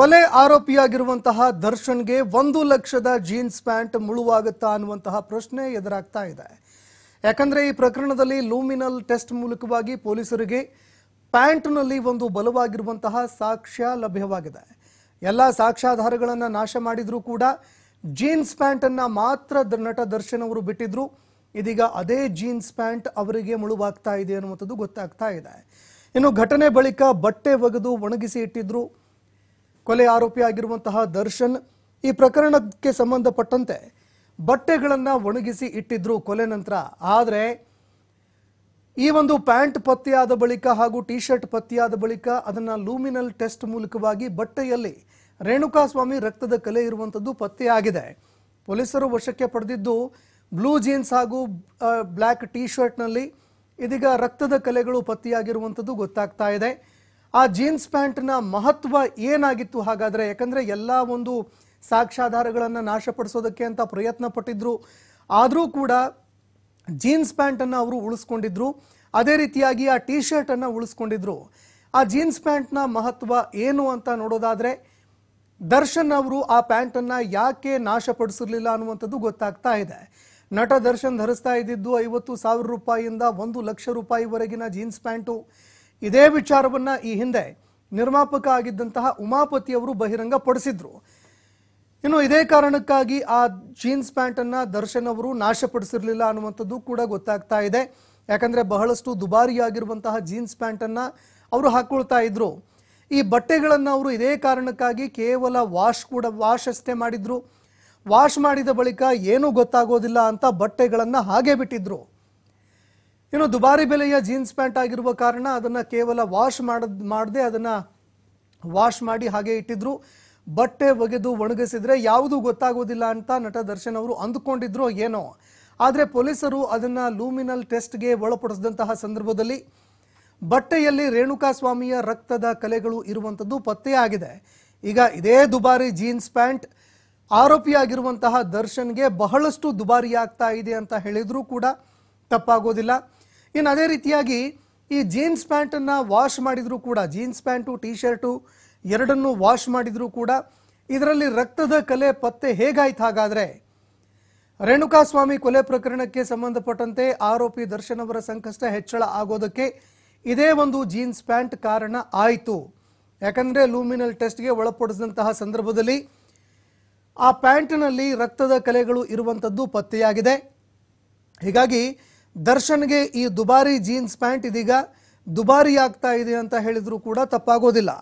ಕೊಲೆ ಆರೋಪಿಯಾಗಿರುವಂತಹ ದರ್ಶನ್ಗೆ ಒಂದು ಲಕ್ಷದ ಜೀನ್ಸ್ ಪ್ಯಾಂಟ್ ಮುಳುವಾಗುತ್ತಾ ಅನ್ನುವಂತಹ ಪ್ರಶ್ನೆ ಎದುರಾಗ್ತಾ ಇದೆ ಯಾಕಂದ್ರೆ ಈ ಪ್ರಕರಣದಲ್ಲಿ ಲೂಮಿನಲ್ ಟೆಸ್ಟ್ ಮೂಲಕವಾಗಿ ಪೊಲೀಸರಿಗೆ ಪ್ಯಾಂಟ್ನಲ್ಲಿ ಒಂದು ಬಲವಾಗಿರುವಂತಹ ಸಾಕ್ಷ್ಯ ಲಭ್ಯವಾಗಿದೆ ಎಲ್ಲ ಸಾಕ್ಷ್ಯಾಧಾರಗಳನ್ನು ನಾಶ ಮಾಡಿದರೂ ಕೂಡ ಜೀನ್ಸ್ ಪ್ಯಾಂಟನ್ನು ಮಾತ್ರ ನಟ ದರ್ಶನ್ ಅವರು ಬಿಟ್ಟಿದ್ರು ಇದೀಗ ಅದೇ ಜೀನ್ಸ್ ಪ್ಯಾಂಟ್ ಅವರಿಗೆ ಮುಳುವಾಗ್ತಾ ಇದೆ ಅನ್ನುವಂಥದ್ದು ಗೊತ್ತಾಗ್ತಾ ಇದೆ ಇನ್ನು ಘಟನೆ ಬಳಿಕ ಬಟ್ಟೆ ಒಗೆದು ಒಣಗಿಸಿ ಇಟ್ಟಿದ್ರು ಕೊಲೆ ಆರೋಪಿಯಾಗಿರುವಂತಹ ದರ್ಶನ್ ಈ ಪ್ರಕರಣಕ್ಕೆ ಸಂಬಂಧಪಟ್ಟಂತೆ ಬಟ್ಟೆಗಳನ್ನು ಒಣಗಿಸಿ ಇಟ್ಟಿದ್ರು ಕೊಲೆ ನಂತರ ಆದರೆ ಈ ಒಂದು ಪ್ಯಾಂಟ್ ಪತ್ತೆಯಾದ ಬಳಿಕ ಹಾಗೂ ಟಿ ಶರ್ಟ್ ಪತ್ತೆಯಾದ ಬಳಿಕ ಅದನ್ನು ಲೂಮಿನಲ್ ಟೆಸ್ಟ್ ಮೂಲಕವಾಗಿ ಬಟ್ಟೆಯಲ್ಲಿ ರೇಣುಕಾಸ್ವಾಮಿ ರಕ್ತದ ಕಲೆ ಇರುವಂಥದ್ದು ಪತ್ತೆಯಾಗಿದೆ ಪೊಲೀಸರು ವಶಕ್ಕೆ ಪಡೆದಿದ್ದು ಬ್ಲೂ ಜೀನ್ಸ್ ಹಾಗೂ ಬ್ಲ್ಯಾಕ್ ಟಿ ಶರ್ಟ್ನಲ್ಲಿ ಇದೀಗ ರಕ್ತದ ಕಲೆಗಳು ಪತ್ತೆಯಾಗಿರುವಂಥದ್ದು ಗೊತ್ತಾಗ್ತಾ ಇದೆ ಆ ಜೀನ್ಸ್ ಪ್ಯಾಂಟ್ನ ಮಹತ್ವ ಏನಾಗಿತ್ತು ಹಾಗಾದರೆ ಯಾಕಂದರೆ ಎಲ್ಲ ಒಂದು ಸಾಕ್ಷ್ಯಾಧಾರಗಳನ್ನು ನಾಶಪಡಿಸೋದಕ್ಕೆ ಅಂತ ಪ್ರಯತ್ನ ಪಟ್ಟಿದ್ರು ಆದರೂ ಕೂಡ ಜೀನ್ಸ್ ಪ್ಯಾಂಟನ್ನು ಅವರು ಉಳಿಸ್ಕೊಂಡಿದ್ರು ಅದೇ ರೀತಿಯಾಗಿ ಆ ಟಿ ಶರ್ಟನ್ನು ಉಳಿಸ್ಕೊಂಡಿದ್ರು ಆ ಜೀನ್ಸ್ ಪ್ಯಾಂಟ್ನ ಮಹತ್ವ ಏನು ಅಂತ ನೋಡೋದಾದರೆ ದರ್ಶನ್ ಅವರು ಆ ಪ್ಯಾಂಟನ್ನು ಯಾಕೆ ನಾಶಪಡಿಸಿರಲಿಲ್ಲ ಅನ್ನುವಂಥದ್ದು ಗೊತ್ತಾಗ್ತಾ ಇದೆ ನಟ ದರ್ಶನ್ ಧರಿಸ್ತಾ ಇದ್ದಿದ್ದು ಐವತ್ತು ಸಾವಿರ ರೂಪಾಯಿಯಿಂದ ಒಂದು ಲಕ್ಷ ರೂಪಾಯಿವರೆಗಿನ ಜೀನ್ಸ್ ಪ್ಯಾಂಟು ಇದೇ ವಿಚಾರವನ್ನು ಈ ಹಿಂದೆ ನಿರ್ಮಾಪಕ ಆಗಿದ್ದಂತಹ ಉಮಾಪತಿಯವರು ಬಹಿರಂಗ ಪಡಿಸಿದ್ರು ಇನ್ನು ಇದೇ ಕಾರಣಕ್ಕಾಗಿ ಆ ಜೀನ್ಸ್ ಪ್ಯಾಂಟನ್ನು ದರ್ಶನ್ ಅವರು ನಾಶಪಡಿಸಿರಲಿಲ್ಲ ಅನ್ನುವಂಥದ್ದು ಕೂಡ ಗೊತ್ತಾಗ್ತಾ ಇದೆ ಯಾಕಂದರೆ ಬಹಳಷ್ಟು ದುಬಾರಿಯಾಗಿರುವಂತಹ ಜೀನ್ಸ್ ಪ್ಯಾಂಟನ್ನು ಅವರು ಹಾಕ್ಕೊಳ್ತಾ ಇದ್ರು ಈ ಬಟ್ಟೆಗಳನ್ನು ಅವರು ಇದೇ ಕಾರಣಕ್ಕಾಗಿ ಕೇವಲ ವಾಶ್ ಕೂಡ ವಾಶ್ ಅಷ್ಟೇ ಮಾಡಿದ್ರು ವಾಶ್ ಮಾಡಿದ ಬಳಿಕ ಏನೂ ಗೊತ್ತಾಗೋದಿಲ್ಲ ಅಂತ ಬಟ್ಟೆಗಳನ್ನು ಹಾಗೆ ಬಿಟ್ಟಿದ್ರು ಇನ್ನು ದುಬಾರಿ ಬೆಲೆಯ ಜೀನ್ಸ್ ಪ್ಯಾಂಟ್ ಆಗಿರುವ ಕಾರಣ ಅದನ್ನು ಕೇವಲ ವಾಶ್ ಮಾಡದ್ ಮಾಡದೆ ಅದನ್ನು ವಾಶ್ ಮಾಡಿ ಹಾಗೆ ಇಟ್ಟಿದ್ರು ಬಟ್ಟೆ ಒಗೆದು ಒಣಗಿಸಿದ್ರೆ ಯಾವುದು ಗೊತ್ತಾಗೋದಿಲ್ಲ ಅಂತ ನಟ ದರ್ಶನ್ ಅವರು ಅಂದುಕೊಂಡಿದ್ರು ಏನೋ ಆದರೆ ಪೊಲೀಸರು ಅದನ್ನು ಲೂಮಿನಲ್ ಟೆಸ್ಟ್ಗೆ ಒಳಪಡಿಸಿದಂತಹ ಸಂದರ್ಭದಲ್ಲಿ ಬಟ್ಟೆಯಲ್ಲಿ ರೇಣುಕಾ ಸ್ವಾಮಿಯ ರಕ್ತದ ಕಲೆಗಳು ಇರುವಂಥದ್ದು ಪತ್ತೆಯಾಗಿದೆ ಈಗ ಇದೇ ದುಬಾರಿ ಜೀನ್ಸ್ ಪ್ಯಾಂಟ್ ಆರೋಪಿಯಾಗಿರುವಂತಹ ದರ್ಶನ್ಗೆ ಬಹಳಷ್ಟು ದುಬಾರಿಯಾಗ್ತಾ ಇದೆ ಅಂತ ಹೇಳಿದರೂ ಕೂಡ ತಪ್ಪಾಗೋದಿಲ್ಲ ಇನ್ನು ಅದೇ ರೀತಿಯಾಗಿ ಈ ಜೀನ್ಸ್ ಪ್ಯಾಂಟನ್ನು ವಾಶ್ ಮಾಡಿದರೂ ಕೂಡ ಜೀನ್ಸ್ ಪ್ಯಾಂಟು ಟಿ ಶರ್ಟು ಎರಡನ್ನೂ ವಾಶ್ ಮಾಡಿದರೂ ಕೂಡ ಇದರಲ್ಲಿ ರಕ್ತದ ಕಲೆ ಪತ್ತೆ ಹೇಗಾಯ್ತು ಹಾಗಾದರೆ ರೇಣುಕಾಸ್ವಾಮಿ ಕೊಲೆ ಪ್ರಕರಣಕ್ಕೆ ಸಂಬಂಧಪಟ್ಟಂತೆ ಆರೋಪಿ ದರ್ಶನ್ ಅವರ ಸಂಕಷ್ಟ ಹೆಚ್ಚಳ ಆಗೋದಕ್ಕೆ ಇದೇ ಒಂದು ಜೀನ್ಸ್ ಪ್ಯಾಂಟ್ ಕಾರಣ ಆಯಿತು ಯಾಕಂದರೆ ಲೂಮಿನಲ್ ಟೆಸ್ಟ್ಗೆ ಒಳಪಡಿಸಿದಂತಹ ಸಂದರ್ಭದಲ್ಲಿ ಆ ಪ್ಯಾಂಟ್ನಲ್ಲಿ ರಕ್ತದ ಕಲೆಗಳು ಇರುವಂಥದ್ದು ಪತ್ತೆಯಾಗಿದೆ ಹೀಗಾಗಿ ದರ್ಶನ್ಗೆ ಈ ದುಬಾರಿ ಜೀನ್ಸ್ ಪ್ಯಾಂಟ್ ಇದೀಗ ದುಬಾರಿ ಆಗ್ತಾ ಇದೆ ಅಂತ ಹೇಳಿದ್ರು ಕೂಡ ತಪ್ಪಾಗೋದಿಲ್ಲ